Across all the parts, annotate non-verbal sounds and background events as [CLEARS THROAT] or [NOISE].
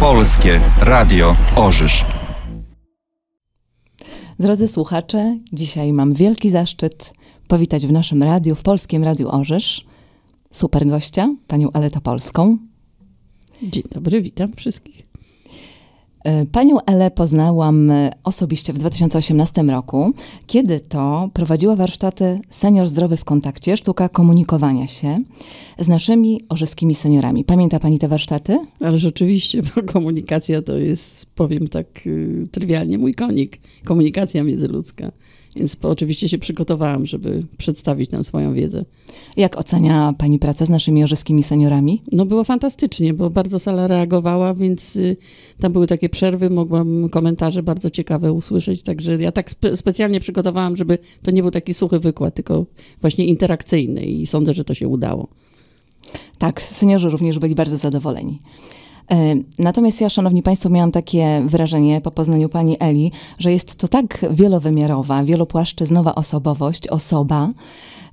Polskie Radio Orzysz. Drodzy słuchacze, dzisiaj mam wielki zaszczyt powitać w naszym radiu, w Polskim Radiu Orzysz, super gościa, panią Aletę Polską. Dzień dobry, witam wszystkich. E, panią Elę poznałam e, osobiście w 2018 roku, kiedy to prowadziła warsztaty Senior Zdrowy w Kontakcie, sztuka komunikowania się z naszymi orzeskimi seniorami. Pamięta Pani te warsztaty? Ale rzeczywiście, bo komunikacja to jest, powiem tak y, trywialnie, mój konik. Komunikacja międzyludzka. Więc oczywiście się przygotowałam, żeby przedstawić nam swoją wiedzę. Jak ocenia Pani pracę z naszymi orzeskimi seniorami? No było fantastycznie, bo bardzo sala reagowała, więc y, tam były takie przerwy, mogłam komentarze bardzo ciekawe usłyszeć, także ja tak spe specjalnie przygotowałam, żeby to nie był taki suchy wykład, tylko właśnie interakcyjny i sądzę, że to się udało. Tak, seniorzy również byli bardzo zadowoleni. E, natomiast ja, szanowni państwo, miałam takie wrażenie po poznaniu pani Eli, że jest to tak wielowymiarowa, wielopłaszczyznowa osobowość, osoba,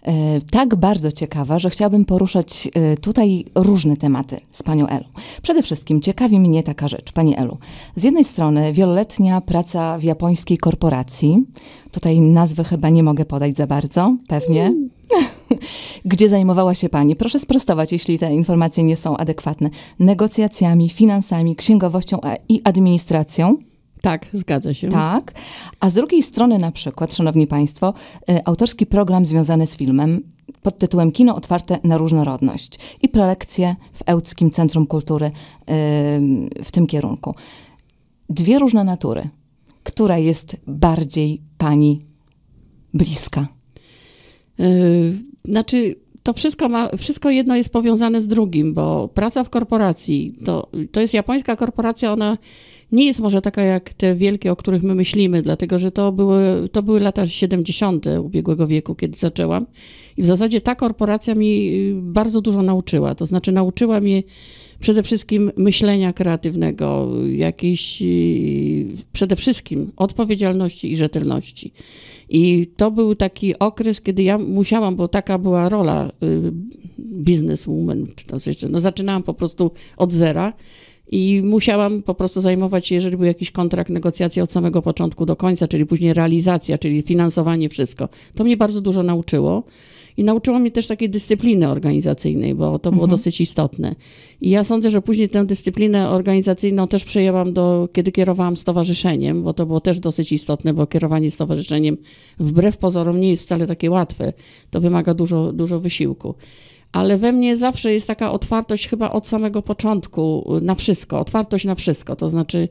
e, tak bardzo ciekawa, że chciałabym poruszać e, tutaj różne tematy z panią Elu. Przede wszystkim ciekawi mnie taka rzecz, pani Elu. Z jednej strony wieloletnia praca w japońskiej korporacji, tutaj nazwy chyba nie mogę podać za bardzo, pewnie. Mm [LAUGHS] Gdzie zajmowała się Pani, proszę sprostować, jeśli te informacje nie są adekwatne, negocjacjami, finansami, księgowością i administracją? Tak, zgadza się. Tak. A z drugiej strony, na przykład, Szanowni Państwo, e, autorski program związany z filmem pod tytułem Kino otwarte na różnorodność i prelekcje w Ełckim Centrum Kultury e, w tym kierunku. Dwie różne natury. Która jest bardziej Pani bliska? Y, znaczy, to wszystko, ma, wszystko jedno jest powiązane z drugim, bo praca w korporacji, to, to jest japońska korporacja, ona nie jest może taka jak te wielkie, o których my myślimy, dlatego że to były, to były lata 70. ubiegłego wieku, kiedy zaczęłam. I w zasadzie ta korporacja mi y, bardzo dużo nauczyła. To znaczy, nauczyła mnie przede wszystkim myślenia kreatywnego, jakiejś y, przede wszystkim odpowiedzialności i rzetelności. I to był taki okres, kiedy ja musiałam, bo taka była rola y, bizneswoman, czy tam coś, no zaczynałam po prostu od zera i musiałam po prostu zajmować się, jeżeli był jakiś kontrakt, negocjacje od samego początku do końca, czyli później realizacja, czyli finansowanie, wszystko. To mnie bardzo dużo nauczyło. I nauczyło mnie też takiej dyscypliny organizacyjnej, bo to było mhm. dosyć istotne. I ja sądzę, że później tę dyscyplinę organizacyjną też przejęłam, do, kiedy kierowałam stowarzyszeniem, bo to było też dosyć istotne, bo kierowanie stowarzyszeniem wbrew pozorom nie jest wcale takie łatwe. To wymaga dużo, dużo wysiłku ale we mnie zawsze jest taka otwartość chyba od samego początku y, na wszystko, otwartość na wszystko. To znaczy,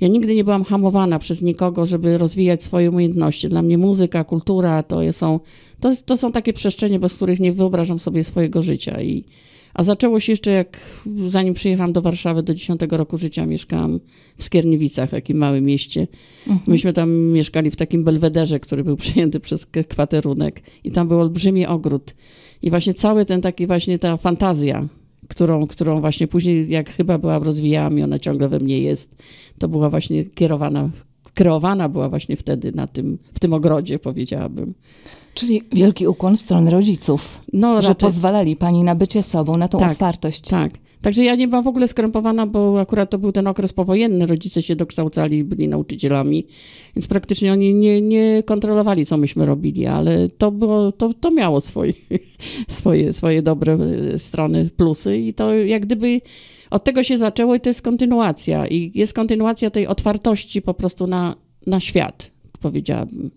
ja nigdy nie byłam hamowana przez nikogo, żeby rozwijać swoje umiejętności. Dla mnie muzyka, kultura to są to, to są takie przestrzenie, bez których nie wyobrażam sobie swojego życia. I, a zaczęło się jeszcze, jak zanim przyjechałam do Warszawy, do 10 roku życia mieszkałam w Skierniewicach, takim małym mieście. Mhm. Myśmy tam mieszkali w takim belwederze, który był przyjęty przez kwaterunek i tam był olbrzymi ogród. I właśnie cały ten taki właśnie ta fantazja, którą, którą właśnie później, jak chyba byłam, rozwijałam i ona ciągle we mnie jest, to była właśnie kierowana, kreowana była właśnie wtedy na tym, w tym ogrodzie, powiedziałabym. Czyli wielki ukłon w stronę rodziców, no, że raczej. pozwalali pani na bycie sobą, na tą tak, otwartość. Tak. Także ja nie byłam w ogóle skrępowana, bo akurat to był ten okres powojenny. Rodzice się dokształcali, byli nauczycielami, więc praktycznie oni nie, nie kontrolowali, co myśmy robili, ale to, było, to, to miało swoje, [LAUGHS] swoje, swoje dobre e, strony, plusy i to jak gdyby od tego się zaczęło i to jest kontynuacja. I jest kontynuacja tej otwartości po prostu na, na świat, powiedziałabym.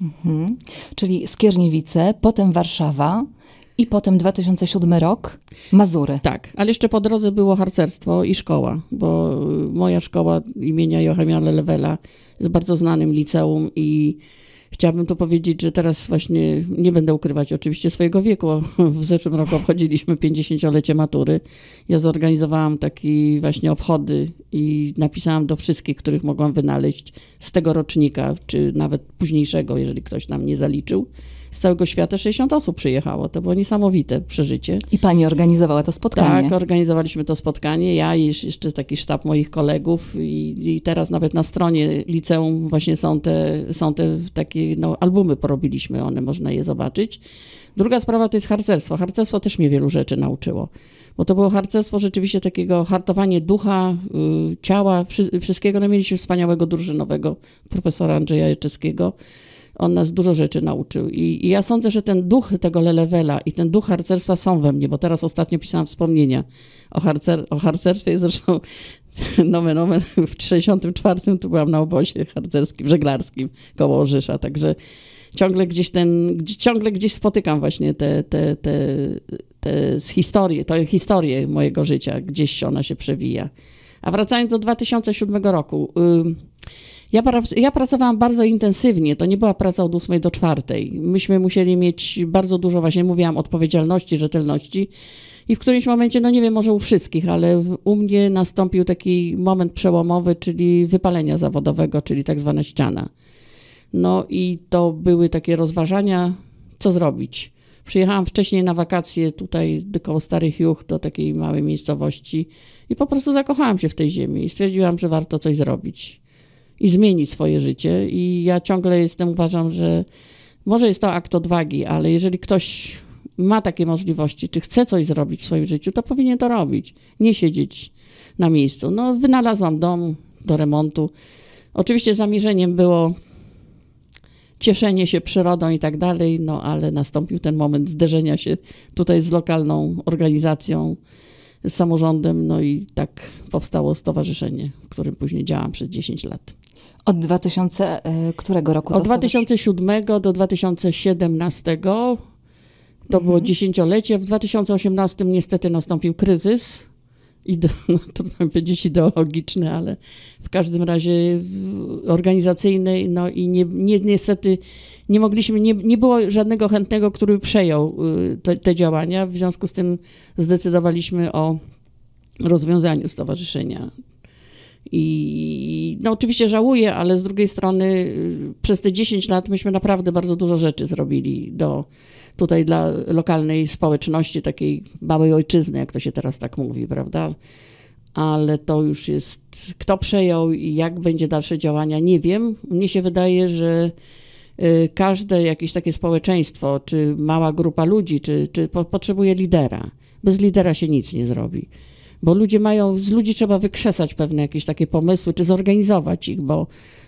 Mhm. Czyli Skierniewice, potem Warszawa. I potem 2007 rok, Mazury. Tak, ale jeszcze po drodze było harcerstwo i szkoła, bo moja szkoła imienia Joachima Lewela jest bardzo znanym liceum i Chciałabym tu powiedzieć, że teraz właśnie nie będę ukrywać oczywiście swojego wieku. [LAUGHS] W zeszłym roku obchodziliśmy 50-lecie matury. Ja zorganizowałam takie właśnie obchody i napisałam do wszystkich, których mogłam wynaleźć z tego rocznika, czy nawet późniejszego, jeżeli ktoś nam nie zaliczył z całego świata 60 osób przyjechało. To było niesamowite przeżycie. I pani organizowała to spotkanie? Tak, organizowaliśmy to spotkanie. Ja i jeszcze taki sztab moich kolegów i, i teraz nawet na stronie liceum właśnie są te, są te takie no, albumy porobiliśmy, one można je zobaczyć. Druga sprawa to jest harcerstwo. Harcerstwo też mnie wielu rzeczy nauczyło, bo to było harcerstwo rzeczywiście takiego hartowanie ducha, y, ciała, wszystkiego. No mieliśmy wspaniałego drużynowego profesora Andrzeja Jeczewskiego, on nas dużo rzeczy nauczył. I, I, ja sądzę, że ten duch tego Lelewela i ten duch harcerstwa są we mnie, bo teraz ostatnio pisałam wspomnienia o, harcer, o harcerstwie. Zresztą [LAUGHS] nomen w 64 tu byłam na obozie harcerskim, żeglarskim koło Orzysza, także ciągle gdzieś ten, ciągle gdzieś spotykam właśnie te, te, te, te z historii, to historię mojego życia, gdzieś ona się przewija. A wracając do 2007 roku... Yy, ja, ja pracowałam bardzo intensywnie, to nie była praca od 8 do 4. Myśmy musieli mieć bardzo dużo, właśnie mówiłam, odpowiedzialności, rzetelności. I w którymś momencie, no nie wiem, może u wszystkich, ale u mnie nastąpił taki moment przełomowy, czyli wypalenia zawodowego, czyli tak zwana ściana. No i to były takie rozważania, co zrobić. Przyjechałam wcześniej na wakacje tutaj koło Starych Juch, do takiej małej miejscowości i po prostu zakochałam się w tej ziemi i stwierdziłam, że warto coś zrobić i zmieni swoje życie. I ja ciągle jestem, uważam, że może jest to akt odwagi, ale jeżeli ktoś ma takie możliwości, czy chce coś zrobić w swoim życiu, to powinien to robić, nie siedzieć na miejscu. No, wynalazłam dom do remontu. Oczywiście zamierzeniem było cieszenie się przyrodą i tak dalej, no ale nastąpił ten moment zderzenia się tutaj z lokalną organizacją, z samorządem, no i tak powstało stowarzyszenie, w którym później działam przez 10 lat. Od 2000, e, którego roku? Od 2007 do 2017 to mhm. było dziesięciolecie. W 2018 niestety nastąpił kryzys. Ide [LAUGHS] no, trudno powiedzieć ideologiczny, ale w każdym razie organizacyjny. No i nie, nie, niestety nie mogliśmy, nie, nie było żadnego chętnego, który przejął y, te, te działania. W związku z tym zdecydowaliśmy o rozwiązaniu stowarzyszenia i no oczywiście żałuję, ale z drugiej strony y, przez te 10 lat myśmy naprawdę bardzo dużo rzeczy zrobili do, tutaj dla lokalnej społeczności, takiej małej ojczyzny, jak to się teraz tak mówi, prawda? Ale to już jest, kto przejął i jak będzie dalsze działania, nie wiem. Mnie się wydaje, że y, każde jakieś takie społeczeństwo, czy mała grupa ludzi, czy, czy potrzebuje lidera. Bez lidera się nic nie zrobi bo ludzie mają, z ludzi trzeba wykrzesać pewne jakieś takie pomysły, czy zorganizować ich, bo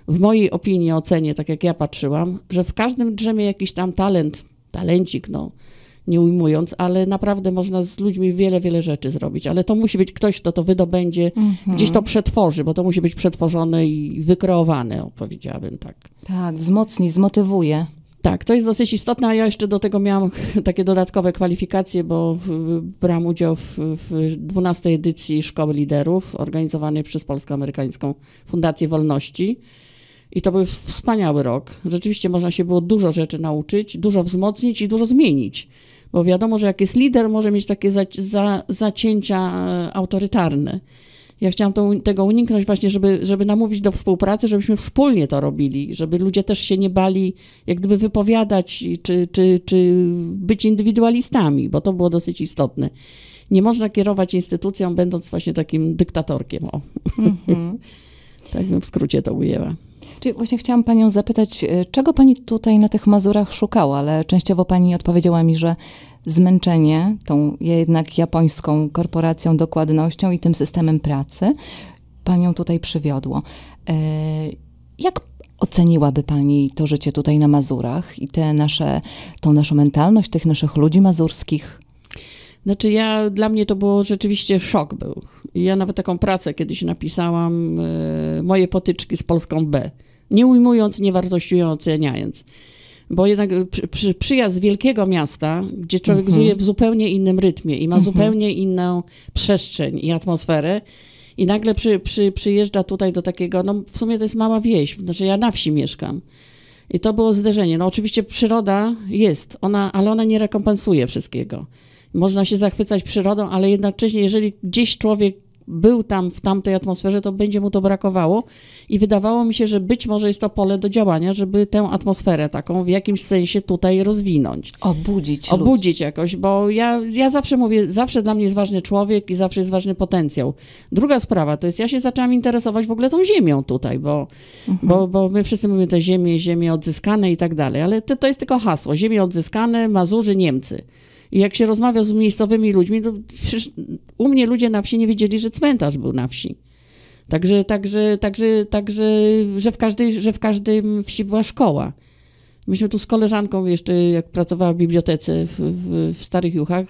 w mojej opinii, ocenie, tak jak ja patrzyłam, że w każdym drzemie jakiś tam talent, talencik, no, nie ujmując, ale naprawdę można z ludźmi wiele, wiele rzeczy zrobić. Ale to musi być ktoś, kto to wydobędzie, mhm. gdzieś to przetworzy, bo to musi być przetworzone i wykreowane, powiedziałabym tak. Tak, wzmocni, zmotywuje. Tak, to jest dosyć istotne, a ja jeszcze do tego miałam [LAUGHS] takie dodatkowe kwalifikacje, bo brałam udział w, w 12 edycji Szkoły Liderów organizowanej przez Polsko-Amerykańską Fundację Wolności. I to był wspaniały rok. Rzeczywiście można się było dużo rzeczy nauczyć, dużo wzmocnić i dużo zmienić. Bo wiadomo, że jak jest lider, może mieć takie zacięcia e, autorytarne. Ja chciałam to, tego uniknąć właśnie, żeby, żeby namówić do współpracy, żebyśmy wspólnie to robili, żeby ludzie też się nie bali jak gdyby wypowiadać czy, czy, czy być indywidualistami, bo to było dosyć istotne. Nie można kierować instytucją będąc właśnie takim dyktatorkiem. O. Mm -hmm. [LAUGHS] tak bym w skrócie to ujęła. Czyli właśnie chciałam Panią zapytać, e, czego Pani tutaj na tych Mazurach szukała, ale częściowo Pani odpowiedziała mi, że zmęczenie tą jednak japońską korporacją, dokładnością i tym systemem pracy Panią tutaj przywiodło. E, jak oceniłaby Pani to życie tutaj na Mazurach i te nasze, tą naszą mentalność tych naszych ludzi mazurskich? Znaczy ja, dla mnie to było rzeczywiście szok był. Ja nawet taką pracę kiedyś napisałam, e, moje potyczki z Polską B nie ujmując, nie wartościując, oceniając. Bo jednak przy, przy, przyjazd wielkiego miasta, gdzie człowiek mhm. żyje w zupełnie innym rytmie i ma mhm. zupełnie inną przestrzeń i atmosferę, i nagle przy, przy, przyjeżdża tutaj do takiego, no w sumie to jest mała wieś, znaczy ja na wsi mieszkam. I to było zderzenie. No oczywiście przyroda jest, ona, ale ona nie rekompensuje wszystkiego. Można się zachwycać przyrodą, ale jednocześnie, jeżeli gdzieś człowiek był tam w tamtej atmosferze, to będzie mu to brakowało. I wydawało mi się, że być może jest to pole do działania, żeby tę atmosferę taką w jakimś sensie tutaj rozwinąć. Obudzić. Obudzić jakoś, bo ja, ja zawsze mówię, zawsze dla mnie jest ważny człowiek i zawsze jest ważny potencjał. Druga sprawa to jest, ja się zaczęłam interesować w ogóle tą ziemią tutaj, bo, mhm. bo, bo my wszyscy mówimy te ziemie, ziemie odzyskane i tak dalej, ale to, to jest tylko hasło. Ziemie odzyskane, Mazurzy, Niemcy. I jak się rozmawia z miejscowymi ludźmi, to u mnie ludzie na wsi nie wiedzieli, że cmentarz był na wsi. Także, także, także, także że, w każdej, że w każdym wsi była szkoła. Myśmy tu z koleżanką jeszcze, jak pracowała w bibliotece w, w, w Starych Juchach,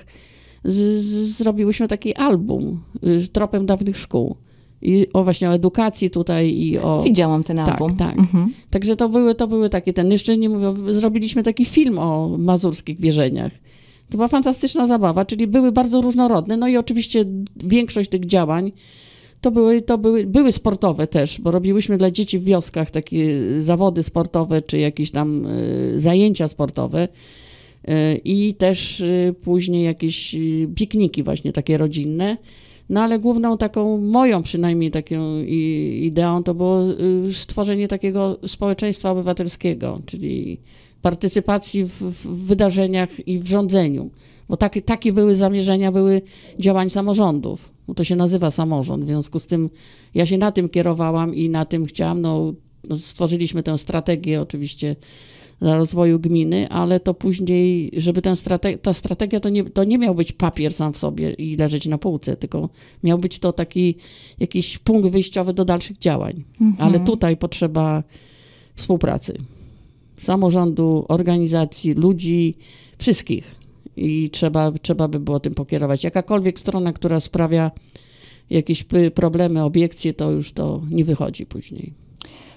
z, z, zrobiłyśmy taki album z y, tropem dawnych szkół. I o właśnie o edukacji tutaj i o... Widziałam ten tak, album. Tak, tak. Mhm. Także to były, to były takie ten... Jeszcze nie mówię, zrobiliśmy taki film o mazurskich wierzeniach. To była fantastyczna zabawa, czyli były bardzo różnorodne. No i oczywiście większość tych działań to były, to były, były sportowe też, bo robiłyśmy dla dzieci w wioskach takie zawody sportowe czy jakieś tam e, zajęcia sportowe e, i też e, później jakieś pikniki właśnie takie rodzinne. No ale główną taką moją przynajmniej taką ideą to było stworzenie takiego społeczeństwa obywatelskiego, czyli partycypacji w, w wydarzeniach i w rządzeniu, bo takie, takie były zamierzenia, były działań samorządów. No to się nazywa samorząd, w związku z tym ja się na tym kierowałam i na tym chciałam. No, no stworzyliśmy tę strategię oczywiście dla rozwoju gminy, ale to później, żeby ten strate ta strategia to nie, to nie miał być papier sam w sobie i leżeć na półce, tylko miał być to taki jakiś punkt wyjściowy do dalszych działań. Mhm. Ale tutaj potrzeba współpracy samorządu, organizacji, ludzi, wszystkich. I trzeba, trzeba by było tym pokierować. Jakakolwiek strona, która sprawia jakieś problemy, obiekcje, to już to nie wychodzi później.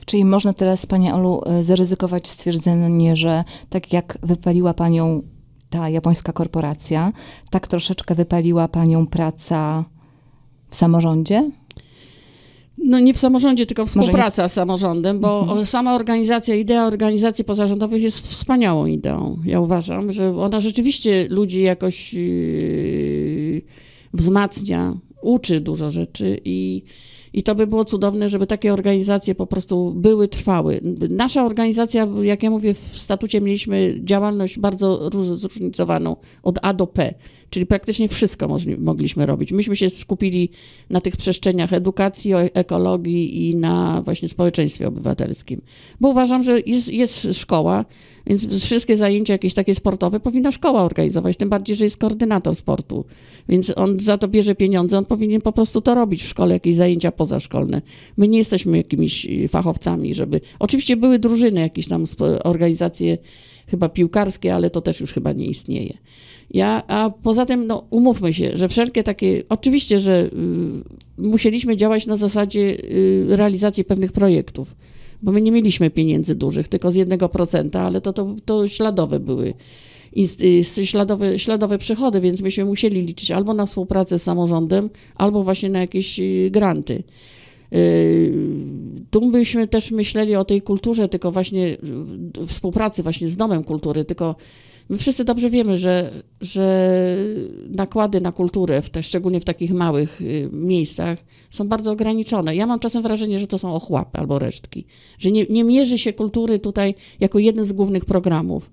Czyli można teraz, Pani Olu, e, zaryzykować stwierdzenie, że tak jak wypaliła Panią ta japońska korporacja, tak troszeczkę wypaliła Panią praca w samorządzie? No nie w samorządzie, tylko współpraca z samorządem, bo mhm. sama organizacja, idea organizacji pozarządowych jest wspaniałą ideą. Ja uważam, że ona rzeczywiście ludzi jakoś yy, wzmacnia, uczy dużo rzeczy i i to by było cudowne, żeby takie organizacje po prostu były trwały. Nasza organizacja, jak ja mówię, w statucie mieliśmy działalność bardzo zróżnicowaną od A do P, czyli praktycznie wszystko mogliśmy robić. Myśmy się skupili na tych przestrzeniach edukacji, ekologii i na właśnie społeczeństwie obywatelskim. Bo uważam, że jest, jest szkoła, więc wszystkie zajęcia jakieś takie sportowe powinna szkoła organizować, tym bardziej, że jest koordynator sportu. Więc on za to bierze pieniądze, on powinien po prostu to robić w szkole, jakieś zajęcia pozaszkolne. My nie jesteśmy jakimiś y, fachowcami, żeby... Oczywiście były drużyny, jakieś tam organizacje chyba piłkarskie, ale to też już chyba nie istnieje. Ja, a poza tym, no, umówmy się, że wszelkie takie, oczywiście, że y, musieliśmy działać na zasadzie y, realizacji pewnych projektów bo my nie mieliśmy pieniędzy dużych, tylko z 1%, ale to, to, to śladowe były y, śladowe, śladowe przychody, więc myśmy musieli liczyć albo na współpracę z samorządem, albo właśnie na jakieś y, granty. Y, tu byśmy też myśleli o tej kulturze, tylko właśnie współpracy właśnie z Domem Kultury, tylko My wszyscy dobrze wiemy, że, że nakłady na kulturę, w te, szczególnie w takich małych y, miejscach, są bardzo ograniczone. Ja mam czasem wrażenie, że to są ochłapy albo resztki, że nie, nie mierzy się kultury tutaj jako jeden z głównych programów,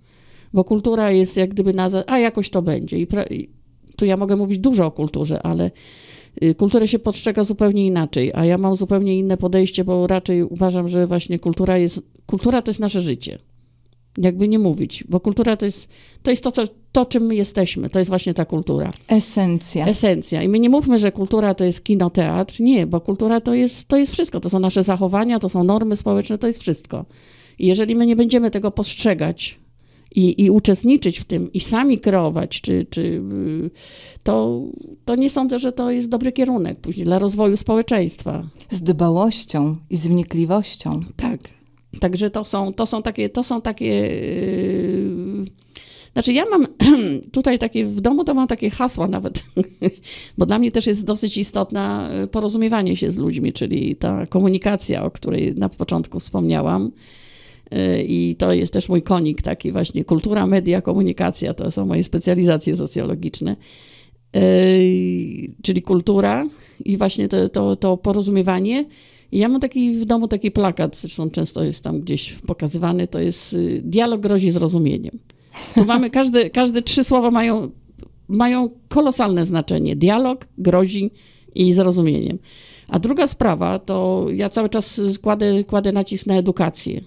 bo kultura jest jak gdyby na. A jakoś to będzie. I, pra, i tu ja mogę mówić dużo o kulturze, ale y, kulturę się postrzega zupełnie inaczej, a ja mam zupełnie inne podejście, bo raczej uważam, że właśnie kultura jest. Kultura to jest nasze życie jakby nie mówić, bo kultura to jest to, jest to, co, to czym my jesteśmy. To jest właśnie ta kultura. Esencja. Esencja. I my nie mówmy, że kultura to jest kino, teatr. Nie, bo kultura to jest, to jest wszystko. To są nasze zachowania, to są normy społeczne, to jest wszystko. I jeżeli my nie będziemy tego postrzegać i, i uczestniczyć w tym i sami kreować, czy, czy, y, to, to nie sądzę, że to jest dobry kierunek później dla rozwoju społeczeństwa. Z dbałością i z wnikliwością. Tak, Także to są, to są takie, to są takie. Yy... Znaczy, ja mam [CLEARS THROAT] tutaj takie, w domu to mam takie hasła nawet, [LAUGHS] bo dla mnie też jest dosyć istotne yy, porozumiewanie się z ludźmi, czyli ta komunikacja, o której na początku wspomniałam. Yy, I to jest też mój konik taki właśnie kultura, media, komunikacja, to są moje specjalizacje socjologiczne. Yy, czyli kultura i właśnie to, to, to porozumiewanie i ja mam taki w domu taki plakat, zresztą często jest tam gdzieś pokazywany, to jest y, dialog grozi zrozumieniem. Tu mamy [LAUGHS] każde, każde trzy słowa mają, mają kolosalne znaczenie. Dialog grozi i zrozumieniem. A druga sprawa to ja cały czas kładę, kładę nacisk na edukację.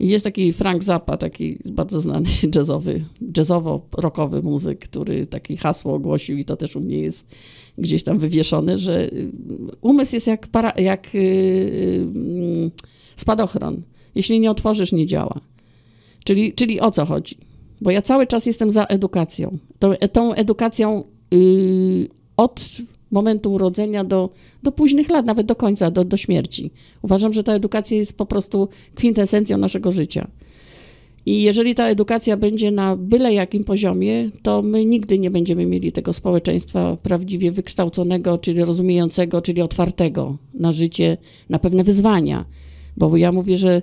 I jest taki Frank Zappa, taki bardzo znany [LAUGHS] jazzowy, jazzowo-rockowy muzyk, który takie hasło ogłosił i to też u mnie jest gdzieś tam wywieszony, że y, umysł jest jak, para, jak y, y, mm, spadochron. Jeśli nie otworzysz, nie działa. Czyli, czyli o co chodzi? Bo ja cały czas jestem za edukacją. Tą, e, tą edukacją yy, od momentu urodzenia do, do późnych lat, nawet do końca, do, do śmierci. Uważam, że ta edukacja jest po prostu kwintesencją naszego życia. I jeżeli ta edukacja będzie na byle jakim poziomie, to my nigdy nie będziemy mieli tego społeczeństwa prawdziwie wykształconego, czyli rozumiejącego, czyli otwartego na życie, na pewne wyzwania. Bo ja mówię, że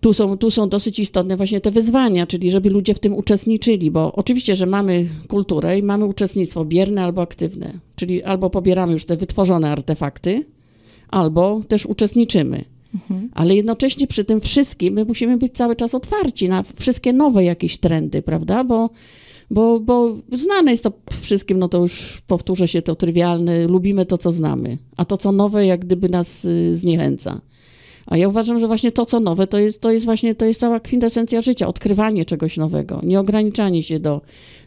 tu są, tu są dosyć istotne właśnie te wyzwania, czyli żeby ludzie w tym uczestniczyli, bo oczywiście, że mamy kulturę i mamy uczestnictwo bierne albo aktywne, czyli albo pobieramy już te wytworzone artefakty, albo też uczestniczymy. Mhm. Ale jednocześnie przy tym wszystkim my musimy być cały czas otwarci na wszystkie nowe jakieś trendy, prawda? Bo, bo, bo znane jest to wszystkim, no to już powtórzę się, to trywialne, lubimy to, co znamy, a to, co nowe, jak gdyby nas y, zniechęca. A ja uważam, że właśnie to, co nowe, to jest, to jest właśnie to jest cała kwintesencja życia, odkrywanie czegoś nowego, nie ograniczanie się do,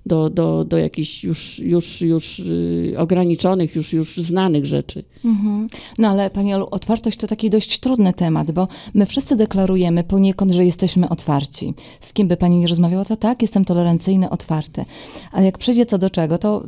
do, do, do jakichś już, już, już y, ograniczonych, już, już znanych rzeczy. Mhm. No ale Pani Olu, otwartość to taki dość trudny temat, bo my wszyscy deklarujemy poniekąd, że jesteśmy otwarci. Z kim by Pani nie rozmawiała, to tak, jestem tolerancyjny, otwarty. Ale jak przyjdzie co do czego, to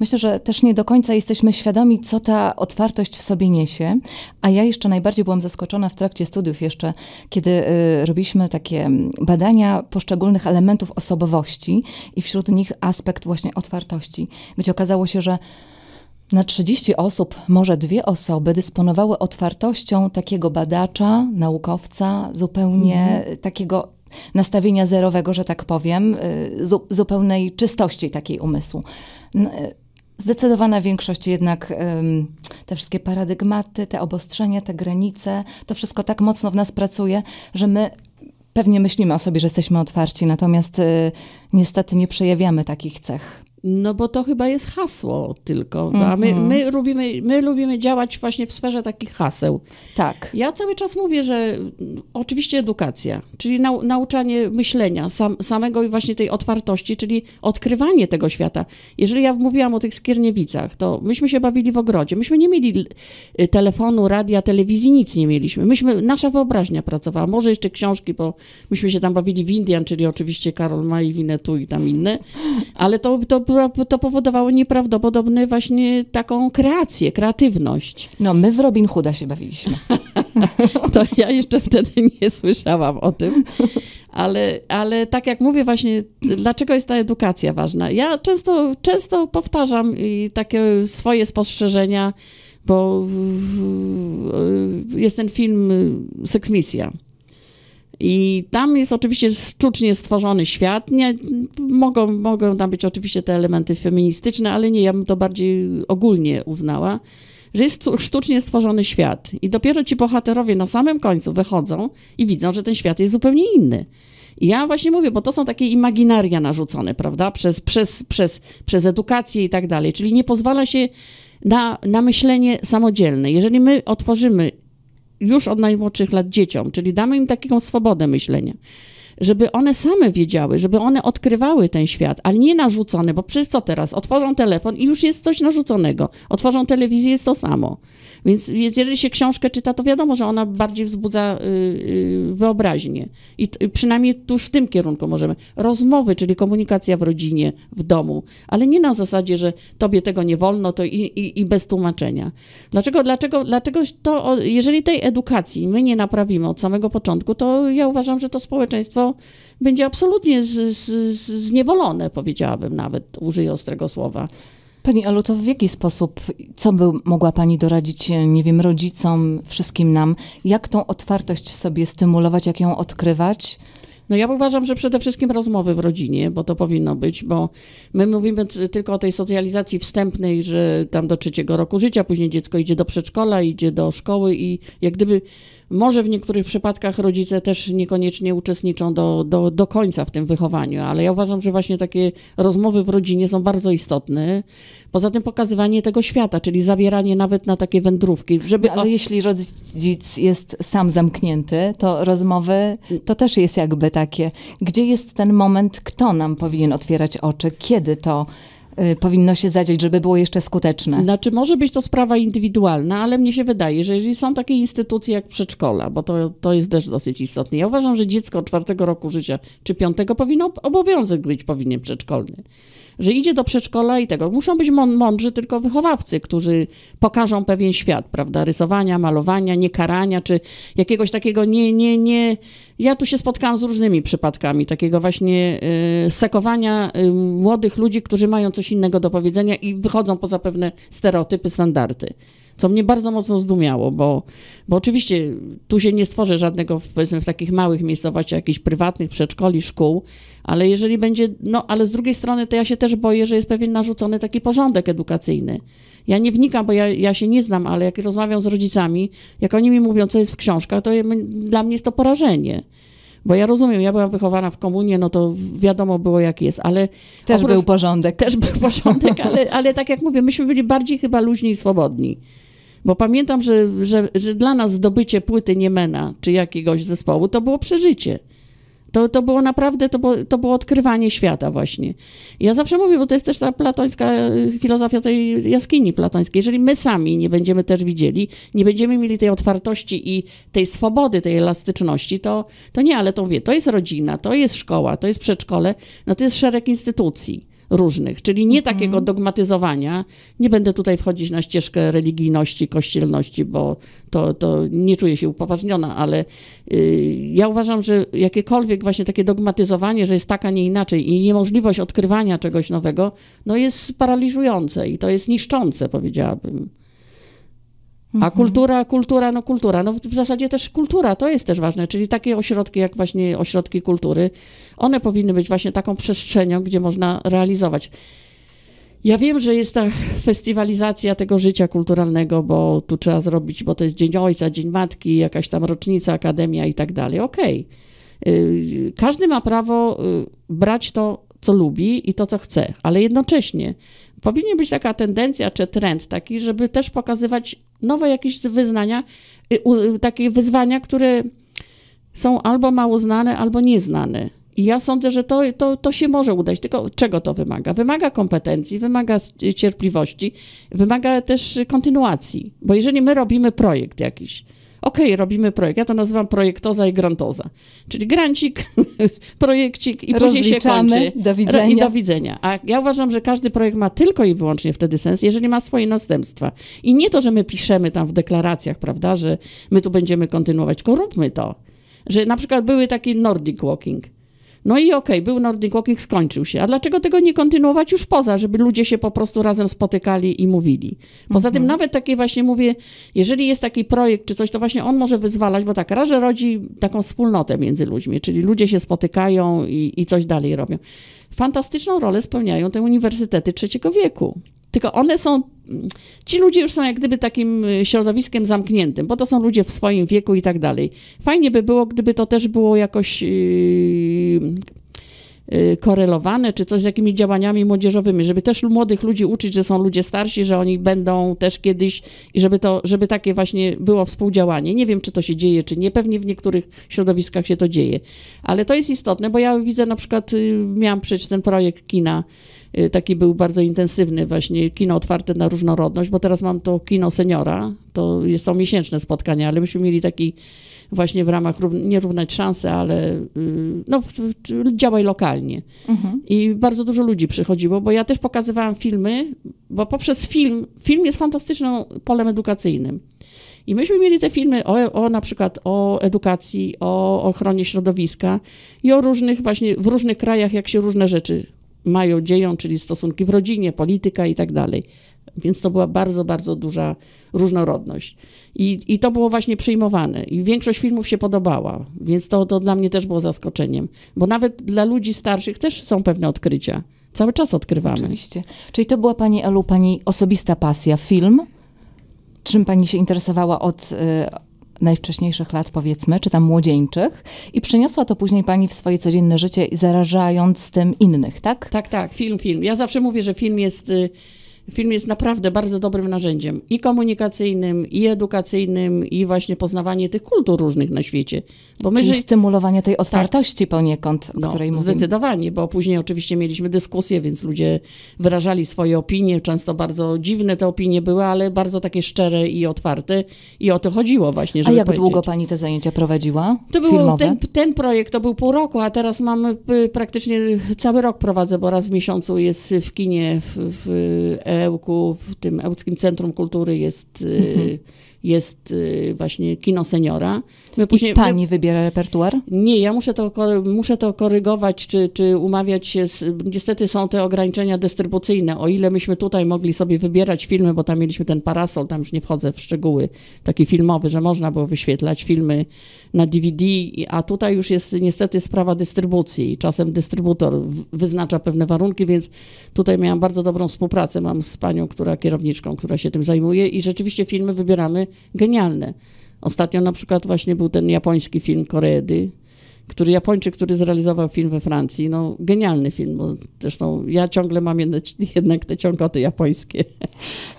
myślę, że też nie do końca jesteśmy świadomi, co ta otwartość w sobie niesie. A ja jeszcze najbardziej byłam zaskoczona w trakcie studiów jeszcze, kiedy y, robiliśmy takie badania poszczególnych elementów osobowości i wśród nich aspekt właśnie otwartości, gdzie okazało się, że na 30 osób może dwie osoby dysponowały otwartością takiego badacza, naukowca, zupełnie mhm. takiego nastawienia zerowego, że tak powiem, y, zu zupełnej czystości takiej umysłu. Y, zdecydowana większość jednak te wszystkie paradygmaty, te obostrzenia, te granice, to wszystko tak mocno w nas pracuje, że my pewnie myślimy o sobie, że jesteśmy otwarci, natomiast y, niestety nie przejawiamy takich cech. No bo to chyba jest hasło tylko, mm -hmm. a my, mhm. my, lubimy, my lubimy działać właśnie w sferze takich haseł. Tak. Ja cały czas mówię, że oczywiście edukacja, czyli nau nauczanie myślenia, sam, samego właśnie tej otwartości, czyli odkrywanie tego świata. Jeżeli ja mówiłam o tych skierniewicach, to myśmy się bawili w ogrodzie, myśmy nie mieli y, telefonu, radia, telewizji, nic nie mieliśmy. Myśmy, nasza wyobraźnia pracowała, może jeszcze książki, bo myśmy się tam bawili w Indian, czyli oczywiście Karol May, Winetu Winnetu i tam inne, ale to, to to powodowało nieprawdopodobne właśnie taką kreację, kreatywność. [LAUGHS] No, my w Robin Hooda się bawiliśmy. [LAUGHS] to ja jeszcze wtedy nie słyszałam o tym. Ale, ale tak jak mówię właśnie, dlaczego jest ta edukacja ważna? Ja często, często powtarzam takie swoje spostrzeżenia, bo jest ten film Seksmisja. I tam jest oczywiście sztucznie stworzony świat. Nie, mogą, mogą tam być oczywiście te elementy feministyczne, ale nie, ja bym to bardziej ogólnie uznała, że jest sztucznie stworzony świat. I dopiero ci bohaterowie na samym końcu wychodzą i widzą, że ten świat jest zupełnie inny. I ja właśnie mówię, bo to są takie imaginaria narzucone, prawda, przez, przez, przez, przez edukację i tak dalej. Czyli nie pozwala się na, na myślenie samodzielne. Jeżeli my otworzymy już od najmłodszych lat dzieciom, czyli damy im taką swobodę myślenia żeby one same wiedziały, żeby one odkrywały ten świat, ale nie narzucony, bo przez co teraz? Otworzą telefon i już jest coś narzuconego. Otworzą telewizję, jest to samo. Więc jeżeli się książkę czyta, to wiadomo, że ona bardziej wzbudza y, y, wyobraźnię. I y, przynajmniej tuż w tym kierunku możemy. Rozmowy, czyli komunikacja w rodzinie, w domu, ale nie na zasadzie, że tobie tego nie wolno, to i, i, i bez tłumaczenia. Dlaczego, dlaczego, dlaczego to, jeżeli tej edukacji my nie naprawimy od samego początku, to ja uważam, że to społeczeństwo będzie absolutnie z, z, z, zniewolone, powiedziałabym nawet, użyję ostrego słowa. Pani Alu, to w jaki sposób, co by mogła Pani doradzić, e, nie wiem, rodzicom, wszystkim nam, jak tą otwartość w sobie stymulować, jak ją odkrywać? No ja uważam, że przede wszystkim rozmowy w rodzinie, bo to powinno być, bo my mówimy tylko o tej socjalizacji wstępnej, że tam do trzeciego roku życia, później dziecko idzie do przedszkola, idzie do szkoły i jak gdyby może w niektórych przypadkach rodzice też niekoniecznie uczestniczą do, do, do końca w tym wychowaniu, ale ja uważam, że właśnie takie rozmowy w rodzinie są bardzo istotne. Poza tym pokazywanie tego świata, czyli zabieranie nawet na takie wędrówki. Żeby... No, ale jeśli rodzic jest sam zamknięty, to rozmowy to też jest jakby takie, gdzie jest ten moment, kto nam powinien otwierać oczy, kiedy to Y, powinno się zadzieć, żeby było jeszcze skuteczne? Znaczy, może być to sprawa indywidualna, ale mnie się wydaje, że jeżeli są takie instytucje jak przedszkola, bo to, to jest też dosyć istotne. Ja uważam, że dziecko czwartego roku życia czy piątego powinno obowiązek być powinien przedszkolny że idzie do przedszkola i tego. Muszą być mądrzy tylko wychowawcy, którzy pokażą pewien świat, prawda, rysowania, malowania, niekarania, czy jakiegoś takiego nie, nie, nie. Ja tu się spotkałam z różnymi przypadkami takiego właśnie y, sekowania y, młodych ludzi, którzy mają coś innego do powiedzenia i wychodzą poza pewne stereotypy, standardy co mnie bardzo mocno zdumiało, bo, bo oczywiście tu się nie stworzy żadnego, powiedzmy, w takich małych miejscowościach, jakichś prywatnych przedszkoli, szkół, ale jeżeli będzie, no ale z drugiej strony to ja się też boję, że jest pewien narzucony taki porządek edukacyjny. Ja nie wnikam, bo ja, ja się nie znam, ale jak rozmawiam z rodzicami, jak oni mi mówią, co jest w książkach, to dla mnie jest to porażenie. Bo ja rozumiem, ja byłam wychowana w komunie, no to wiadomo było jak jest, ale... Też oprócz, był porządek. Też był porządek, ale, ale tak jak mówię, myśmy byli bardziej chyba luźni i swobodni. Bo pamiętam, że, że, że dla nas zdobycie płyty Niemena czy jakiegoś zespołu to było przeżycie. To, to było naprawdę, to było, to było odkrywanie świata właśnie. Ja zawsze mówię, bo to jest też ta platońska y, filozofia tej jaskini platońskiej. Jeżeli my sami nie będziemy też widzieli, nie będziemy mieli tej otwartości i tej swobody, tej elastyczności, to, to nie, ale to mówię, to jest rodzina, to jest szkoła, to jest przedszkole, no to jest szereg instytucji różnych, czyli nie mhm. takiego dogmatyzowania. Nie będę tutaj wchodzić na ścieżkę religijności, kościelności, bo to, to nie czuję się upoważniona, ale y, ja uważam, że jakiekolwiek właśnie takie dogmatyzowanie, że jest tak, a nie inaczej i niemożliwość odkrywania czegoś nowego, no jest paraliżujące i to jest niszczące, powiedziałabym. A mhm. kultura, kultura, no kultura. No w zasadzie też kultura, to jest też ważne, czyli takie ośrodki jak właśnie ośrodki kultury, one powinny być właśnie taką przestrzenią, gdzie można realizować. Ja wiem, że jest ta festiwalizacja tego życia kulturalnego, bo tu trzeba zrobić, bo to jest Dzień Ojca, Dzień Matki, jakaś tam rocznica, akademia i tak dalej. Okej. Okay. Każdy ma prawo y, brać to, co lubi i to, co chce, ale jednocześnie powinien być taka tendencja czy trend taki, żeby też pokazywać nowe jakieś wyznania, y, takie wyzwania, które są albo mało znane, albo nieznane. I ja sądzę, że to, to, to się może udać, tylko czego to wymaga? Wymaga kompetencji, wymaga cierpliwości, wymaga też kontynuacji, bo jeżeli my robimy projekt jakiś, ok, robimy projekt. Ja to nazywam projektoza i grantoza. Czyli grancik, [LAUGHS] projekcik i później się kończy. Do widzenia. I do widzenia. A ja uważam, że każdy projekt ma tylko i wyłącznie wtedy sens, jeżeli ma swoje następstwa. I nie to, że my piszemy tam w deklaracjach, prawda, że my tu będziemy kontynuować, tylko róbmy to. Że na przykład były taki Nordic Walking no i okej, okay, był Nordic Walking, skończył się. A dlaczego tego nie kontynuować już poza, żeby ludzie się po prostu razem spotykali i mówili? Poza mhm. tym nawet takie właśnie mówię, jeżeli jest taki projekt czy coś, to właśnie on może wyzwalać, bo tak raz, rodzi taką wspólnotę między ludźmi, czyli ludzie się spotykają i, i coś dalej robią. Fantastyczną rolę spełniają te uniwersytety trzeciego wieku tylko one są, ci ludzie już są jak gdyby takim y, środowiskiem zamkniętym, bo to są ludzie w swoim wieku i tak dalej. Fajnie by było, gdyby to też było jakoś y, Y, korelowane, czy coś z jakimiś działaniami młodzieżowymi, żeby też młodych ludzi uczyć, że są ludzie starsi, że oni będą też kiedyś i żeby to, żeby takie właśnie było współdziałanie. Nie wiem, czy to się dzieje, czy nie. Pewnie w niektórych środowiskach się to dzieje. Ale to jest istotne, bo ja widzę na przykład, y, miałam przecież ten projekt kina, y, taki był bardzo intensywny właśnie, kino otwarte na różnorodność, bo teraz mam to kino seniora, to są miesięczne spotkania, ale myśmy mieli taki właśnie w ramach nie równać szanse, ale y, no, działaj lokalnie. Mhm. I bardzo dużo ludzi przychodziło, bo ja też pokazywałam filmy, bo poprzez film, film jest fantastycznym polem edukacyjnym. I myśmy mieli te filmy o, o na przykład o edukacji, o ochronie środowiska i o różnych właśnie w różnych krajach, jak się różne rzeczy mają, dzieją, czyli stosunki w rodzinie, polityka i tak dalej. Więc to była bardzo, bardzo duża różnorodność. I, I to było właśnie przyjmowane. I większość filmów się podobała, więc to, to dla mnie też było zaskoczeniem. Bo nawet dla ludzi starszych też są pewne odkrycia. Cały czas odkrywamy. Oczywiście. Czyli to była Pani Elu, Pani osobista pasja, film? Czym Pani się interesowała od, y najwcześniejszych lat, powiedzmy, czy tam młodzieńczych, i przeniosła to później pani w swoje codzienne życie, zarażając tym innych, tak? Tak, tak, film, film. Ja zawsze mówię, że film jest y, Film jest naprawdę bardzo dobrym narzędziem i komunikacyjnym, i edukacyjnym, i właśnie poznawanie tych kultur różnych na świecie. Bo my Czyli stymulowanie tej tak. otwartości tak. poniekąd, o no, której mówimy. Zdecydowanie, bo później oczywiście mieliśmy dyskusję, więc ludzie wyrażali swoje opinie, często bardzo dziwne te opinie były, ale bardzo takie szczere i otwarte i o to chodziło właśnie. Żeby a jak powiedzieć. długo pani te zajęcia prowadziła? To był ten, ten, projekt to był pół roku, a teraz mamy y, praktycznie cały rok prowadzę, bo raz w miesiącu jest w kinie w, w Ełku, w tym Ełckim Centrum Kultury jest, y, mhm. jest y, właśnie kino seniora. My później, I pani my, wybiera repertuar? Nie, ja muszę to, muszę to korygować, czy, czy umawiać się. Z, niestety są te ograniczenia dystrybucyjne. O ile myśmy tutaj mogli sobie wybierać filmy, bo tam mieliśmy ten parasol, tam już nie wchodzę w szczegóły, taki filmowy, że można było wyświetlać filmy na DVD, a tutaj już jest niestety sprawa dystrybucji. Czasem dystrybutor wyznacza pewne warunki, więc tutaj miałam bardzo dobrą współpracę. Mam z panią, która kierowniczką, która się tym zajmuje i rzeczywiście filmy wybieramy genialne. Ostatnio na przykład właśnie był ten japoński film Koreedy, który Japończyk, który zrealizował film we Francji. No, genialny film, bo zresztą ja ciągle mam jedne, jednak te ciągoty japońskie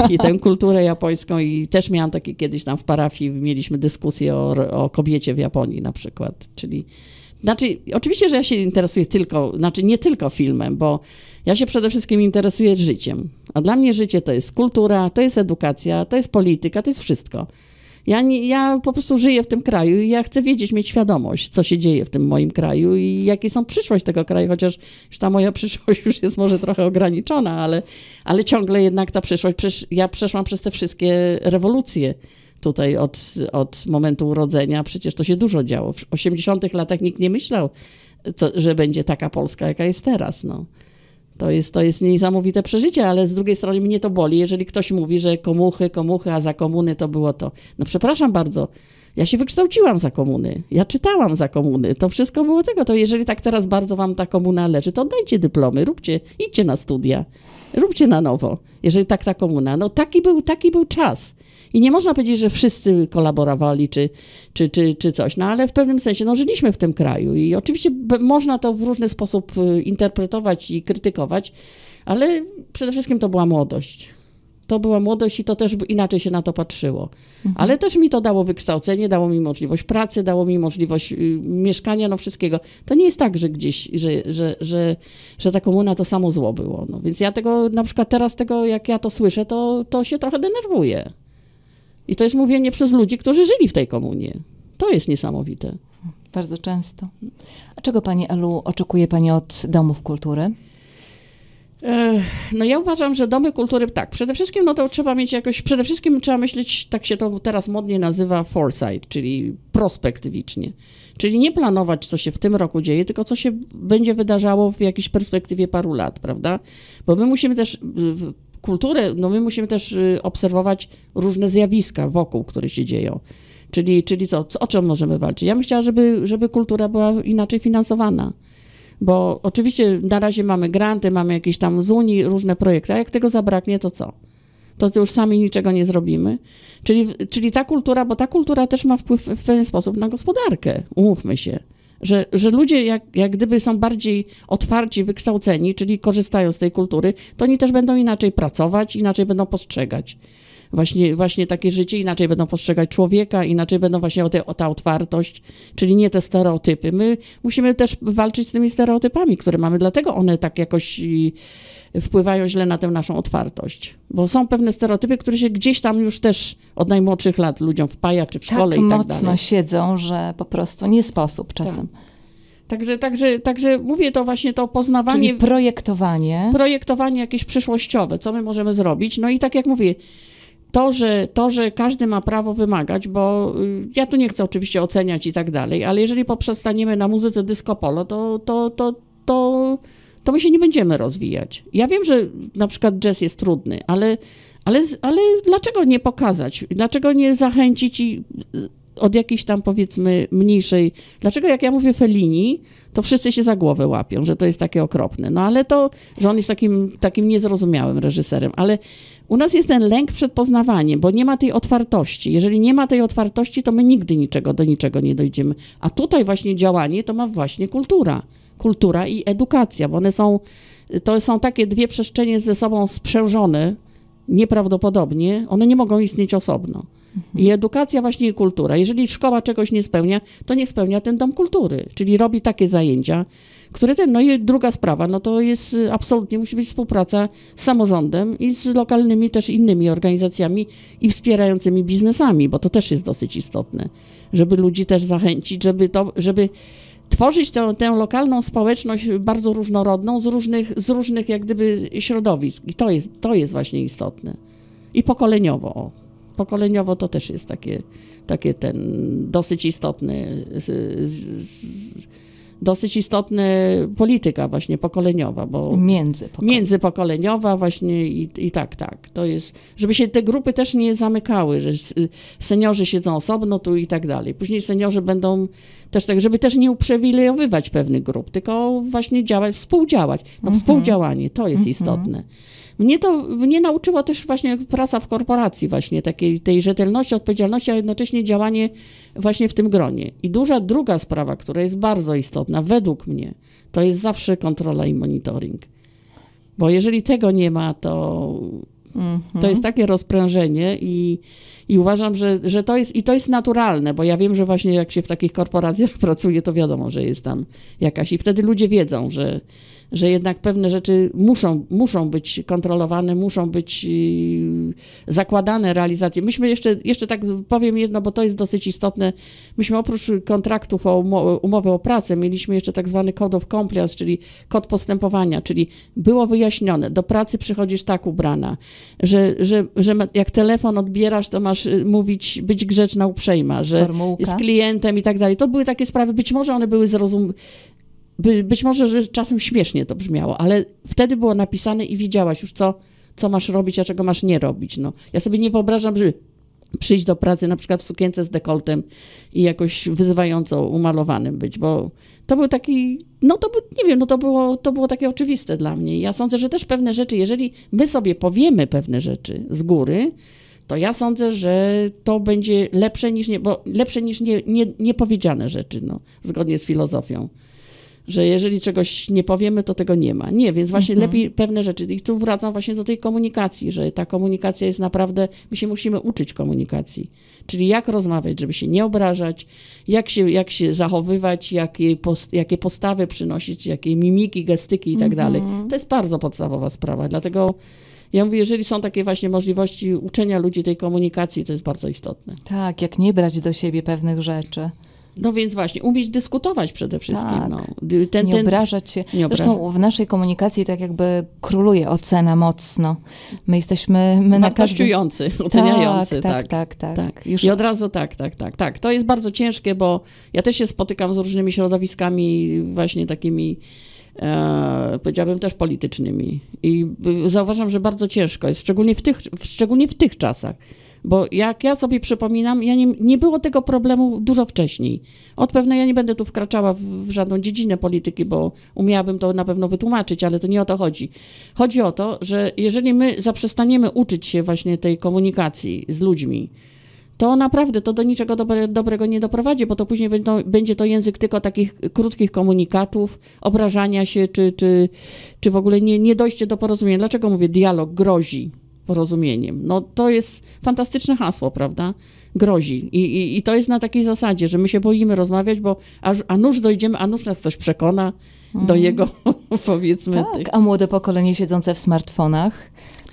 i tę [LAUGHS] kulturę japońską i też miałam takie kiedyś tam w parafii, mieliśmy dyskusję o, o kobiecie w Japonii na przykład, czyli znaczy, oczywiście, że ja się interesuję tylko, znaczy nie tylko filmem, bo ja się przede wszystkim interesuję życiem. A dla mnie życie to jest kultura, to jest edukacja, to jest polityka, to jest wszystko. Ja, nie, ja po prostu żyję w tym kraju i ja chcę wiedzieć, mieć świadomość, co się dzieje w tym moim kraju i jakie są przyszłość tego kraju, chociaż ta moja przyszłość [LAUGHS] już jest może trochę ograniczona, ale, ale ciągle jednak ta przyszłość, ja przeszłam przez te wszystkie rewolucje tutaj od, od momentu urodzenia, przecież to się dużo działo. W 80 latach nikt nie myślał, co, że będzie taka Polska, jaka jest teraz, no. To jest, to jest niesamowite przeżycie, ale z drugiej strony mnie to boli, jeżeli ktoś mówi, że komuchy, komuchy, a za komuny to było to. No przepraszam bardzo, ja się wykształciłam za komuny, ja czytałam za komuny, to wszystko było tego. To jeżeli tak teraz bardzo wam ta komuna leży, to dajcie dyplomy, róbcie, idźcie na studia, róbcie na nowo, jeżeli tak ta komuna. No taki był, taki był czas. I nie można powiedzieć, że wszyscy kolaborowali czy, czy, czy, czy coś, no ale w pewnym sensie no, żyliśmy w tym kraju i oczywiście można to w różny sposób y, interpretować i krytykować, ale przede wszystkim to była młodość. To była młodość i to też inaczej się na to patrzyło. Mhm. Ale też mi to dało wykształcenie, dało mi możliwość pracy, dało mi możliwość y, mieszkania, no wszystkiego. To nie jest tak, że gdzieś, że, że, że, że ta komuna to samo zło było. No więc ja tego, na przykład teraz tego, jak ja to słyszę, to, to się trochę denerwuję. I to jest mówienie przez ludzi, którzy żyli w tej komunie. To jest niesamowite. Bardzo często. A czego Pani Elu oczekuje Pani od domów kultury? E, no ja uważam, że domy kultury, tak, przede wszystkim no to trzeba mieć jakoś, przede wszystkim trzeba myśleć, tak się to teraz modnie nazywa foresight, czyli prospektywicznie. Czyli nie planować, co się w tym roku dzieje, tylko co się będzie wydarzało w jakiejś perspektywie paru lat, prawda? Bo my musimy też kultury, no my musimy też y, obserwować różne zjawiska wokół, które się dzieją. Czyli, czyli co, o czym możemy walczyć? Ja bym chciała, żeby, żeby kultura była inaczej finansowana. Bo oczywiście na razie mamy granty, mamy jakieś tam z Unii różne projekty, a jak tego zabraknie, to co? To, to już sami niczego nie zrobimy. Czyli, czyli ta kultura, bo ta kultura też ma wpływ w pewien sposób na gospodarkę, umówmy się. Że, że ludzie jak, jak gdyby są bardziej otwarci, wykształceni, czyli korzystają z tej kultury, to oni też będą inaczej pracować, inaczej będą postrzegać właśnie, właśnie takie życie, inaczej będą postrzegać człowieka, inaczej będą właśnie o, te, o ta otwartość, czyli nie te stereotypy. My musimy też walczyć z tymi stereotypami, które mamy, dlatego one tak jakoś wpływają źle na tę naszą otwartość. Bo są pewne stereotypy, które się gdzieś tam już też od najmłodszych lat ludziom wpaja, czy w tak szkole tak i tak mocno dalej. siedzą, że po prostu nie sposób czasem. Tak. Także, także, także mówię to właśnie to poznawanie. Czyli projektowanie. Projektowanie jakieś przyszłościowe, co my możemy zrobić. No i tak jak mówię, to, że, to, że każdy ma prawo wymagać, bo y, ja tu nie chcę oczywiście oceniać i tak dalej, ale jeżeli poprzestaniemy na muzyce disco polo, to, to, to, to to my się nie będziemy rozwijać. Ja wiem, że na przykład jazz jest trudny, ale, ale, ale dlaczego nie pokazać? Dlaczego nie zachęcić i y, od jakiejś tam powiedzmy mniejszej. Dlaczego jak ja mówię Felini, to wszyscy się za głowę łapią, że to jest takie okropne. No ale to, że on jest takim, takim niezrozumiałym reżyserem. Ale u nas jest ten lęk przed poznawaniem, bo nie ma tej otwartości. Jeżeli nie ma tej otwartości, to my nigdy niczego do niczego nie dojdziemy. A tutaj właśnie działanie to ma właśnie kultura kultura i edukacja, bo one są, to są takie dwie przestrzenie ze sobą sprzężone nieprawdopodobnie, one nie mogą istnieć osobno. Mhm. I edukacja właśnie i kultura. Jeżeli szkoła czegoś nie spełnia, to nie spełnia ten dom kultury, czyli robi takie zajęcia, które ten, no i druga sprawa, no to jest y, absolutnie musi być współpraca z samorządem i z lokalnymi też innymi organizacjami i wspierającymi biznesami, bo to też jest dosyć istotne, żeby ludzi też zachęcić, żeby to, żeby tworzyć tę, tę lokalną społeczność bardzo różnorodną z różnych, z różnych jak gdyby środowisk. I to jest, to jest właśnie istotne. I pokoleniowo. O. Pokoleniowo to też jest takie, takie ten dosyć istotny. Z, z, dosyć istotny polityka właśnie pokoleniowa. Bo międzypokoleniowa. Międzypokoleniowa właśnie i, i tak, tak. To jest, żeby się te grupy też nie zamykały, że seniorzy siedzą osobno tu i tak dalej. Później seniorzy będą też tak, żeby też nie uprzywilejowywać pewnych grup, tylko właśnie działać, współdziałać. No, mhm. Współdziałanie, to jest mhm. istotne. Mnie to mnie nauczyła też właśnie praca w korporacji, właśnie takiej tej rzetelności, odpowiedzialności, a jednocześnie działanie właśnie w tym gronie. I duża druga sprawa, która jest bardzo istotna, według mnie, to jest zawsze kontrola i monitoring. Bo jeżeli tego nie ma, to to mhm. jest takie rozprężenie i, i uważam, że, że to jest i to jest naturalne, bo ja wiem, że właśnie jak się w takich korporacjach [LAUGHS] pracuje, to wiadomo, że jest tam jakaś i wtedy ludzie wiedzą, że, że jednak pewne rzeczy muszą, muszą być kontrolowane, muszą być y, zakładane realizacje. Myśmy jeszcze, jeszcze tak powiem jedno, bo to jest dosyć istotne. Myśmy oprócz kontraktów o umowy o pracę, mieliśmy jeszcze tak zwany code of compliance, czyli kod postępowania, czyli było wyjaśnione, do pracy przychodzisz tak ubrana, że, że, że jak telefon odbierasz, to masz y, mówić, być grzeczna, uprzejma, że Formułka. z klientem i tak dalej. To były takie sprawy, być może one były zrozum by, być może, że czasem śmiesznie to brzmiało, ale wtedy było napisane i wiedziałaś już, co, co masz robić, a czego masz nie robić. No. Ja sobie nie wyobrażam, żeby przyjść do pracy na przykład w sukience z dekoltem i jakoś wyzywająco umalowanym być, bo to był taki, no to był, nie wiem, no to było, to było takie oczywiste dla mnie. Ja sądzę, że też pewne rzeczy, jeżeli my sobie powiemy pewne rzeczy z góry, to ja sądzę, że to będzie lepsze niż, nie, bo lepsze niż nie, nie, niepowiedziane rzeczy, no, zgodnie z filozofią że jeżeli czegoś nie powiemy, to tego nie ma. Nie, więc właśnie mhm. lepiej pewne rzeczy. I tu wracam właśnie do tej komunikacji, że ta komunikacja jest naprawdę, my się musimy uczyć komunikacji. Czyli jak rozmawiać, żeby się nie obrażać, jak się, jak się zachowywać, jakie, post, jakie postawy przynosić, jakie mimiki, gestyki i tak mhm. dalej. To jest bardzo podstawowa sprawa. Dlatego ja mówię, jeżeli są takie właśnie możliwości uczenia ludzi tej komunikacji, to jest bardzo istotne. Tak, jak nie brać do siebie pewnych rzeczy. No więc właśnie, umieć dyskutować przede wszystkim. Tak. No. Ten, nie ten... obrażać się. Nie obrażać. Zresztą w naszej komunikacji tak jakby króluje ocena mocno. My jesteśmy... My na każdym... Tak, oceniający. Tak, tak, tak. tak, tak. Już... I od razu tak, tak, tak, tak. To jest bardzo ciężkie, bo ja też się spotykam z różnymi środowiskami właśnie takimi e, też politycznymi. I y, zauważam, że bardzo ciężko jest, szczególnie w tych, szczególnie w tych czasach. Bo jak ja sobie przypominam, ja nie, nie było tego problemu dużo wcześniej. Od pewna ja nie będę tu wkraczała w, w żadną dziedzinę polityki, bo umiałabym to na pewno wytłumaczyć, ale to nie o to chodzi. Chodzi o to, że jeżeli my zaprzestaniemy uczyć się właśnie tej komunikacji z ludźmi, to naprawdę to do niczego dobre, dobrego nie doprowadzi, bo to później będą, będzie to język tylko takich krótkich komunikatów, obrażania się, czy, czy, czy w ogóle nie, nie dojście do porozumienia. Dlaczego mówię, dialog grozi? porozumieniem. No to jest fantastyczne hasło, prawda? Grozi. I, i, i to jest na takiej zasadzie, że my się boimy rozmawiać, bo aż, a nuż dojdziemy, a nuż nas coś przekona mm. do mhm. jego, [LAUGHS] powiedzmy. Tak, tych. a młode pokolenie siedzące w smartfonach,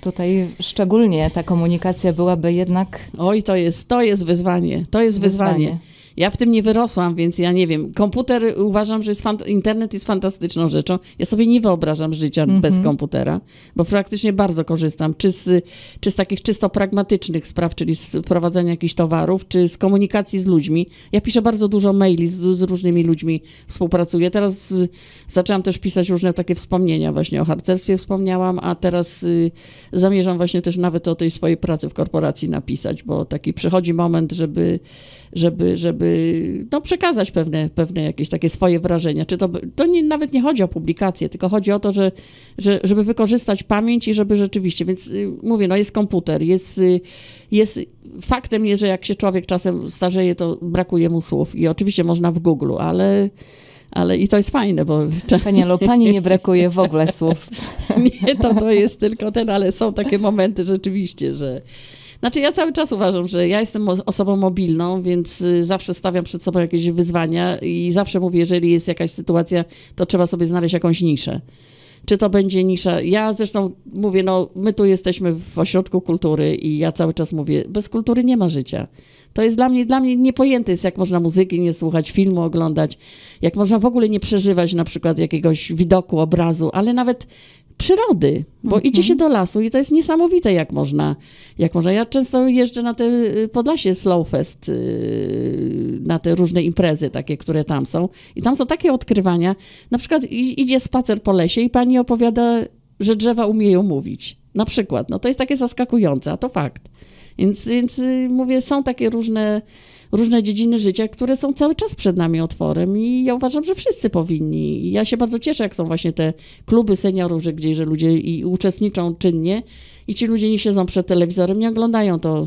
tutaj szczególnie ta komunikacja byłaby jednak. Oj, to jest, to jest wyzwanie. To jest wyzwanie. wyzwanie. Ja w tym nie wyrosłam, więc ja nie wiem. Komputer uważam, że jest internet jest fantastyczną rzeczą. Ja sobie nie wyobrażam życia mm -hmm. bez komputera, bo praktycznie bardzo korzystam, czy z, czy z takich czysto pragmatycznych spraw, czyli z prowadzenia jakichś towarów, czy z komunikacji z ludźmi. Ja piszę bardzo dużo maili, z, z różnymi ludźmi współpracuję. Teraz y, zaczęłam też pisać różne takie wspomnienia, właśnie o harcerstwie wspomniałam, a teraz y, zamierzam właśnie też nawet o tej swojej pracy w korporacji napisać, bo taki przychodzi moment, żeby żeby, żeby no, przekazać pewne, pewne jakieś takie swoje wrażenia. Czy to, to nie, nawet nie chodzi o publikację, tylko chodzi o to, że, że, żeby wykorzystać pamięć i żeby rzeczywiście, więc y, mówię, no jest komputer, jest, y, jest faktem jest, że jak się człowiek czasem starzeje, to brakuje mu słów i oczywiście można w Google, ale ale i to jest fajne, bo... Pani lub pani nie brakuje w ogóle słów. [LAUGHS] nie, to, to jest tylko ten, ale są takie momenty rzeczywiście, że, znaczy ja cały czas uważam, że ja jestem osobą mobilną, więc y, zawsze stawiam przed sobą jakieś wyzwania i zawsze mówię, jeżeli jest jakaś sytuacja, to trzeba sobie znaleźć jakąś niszę czy to będzie nisza. Ja zresztą mówię, no my tu jesteśmy w ośrodku kultury i ja cały czas mówię, bez kultury nie ma życia. To jest dla mnie, dla mnie niepojęte jest, jak można muzyki nie słuchać, filmu oglądać, jak można w ogóle nie przeżywać na przykład jakiegoś widoku, obrazu, ale nawet przyrody, bo idzie się mhm. do lasu i to jest niesamowite, jak można, jak można. Ja często jeżdżę na te Podlasie Slowfest, y, na te różne imprezy takie, które tam są i tam są takie odkrywania. Na przykład idzie spacer po lesie i pani opowiada, że drzewa umieją mówić. Na przykład, no to jest takie zaskakujące, a to fakt. Więc, więc y, mówię, są takie różne różne dziedziny życia, które są cały czas przed nami otworem i ja uważam, że wszyscy powinni. ja się bardzo cieszę, jak są właśnie te kluby seniorów, że gdzieś, że ludzie i uczestniczą czynnie i ci ludzie nie siedzą przed telewizorem, nie oglądają to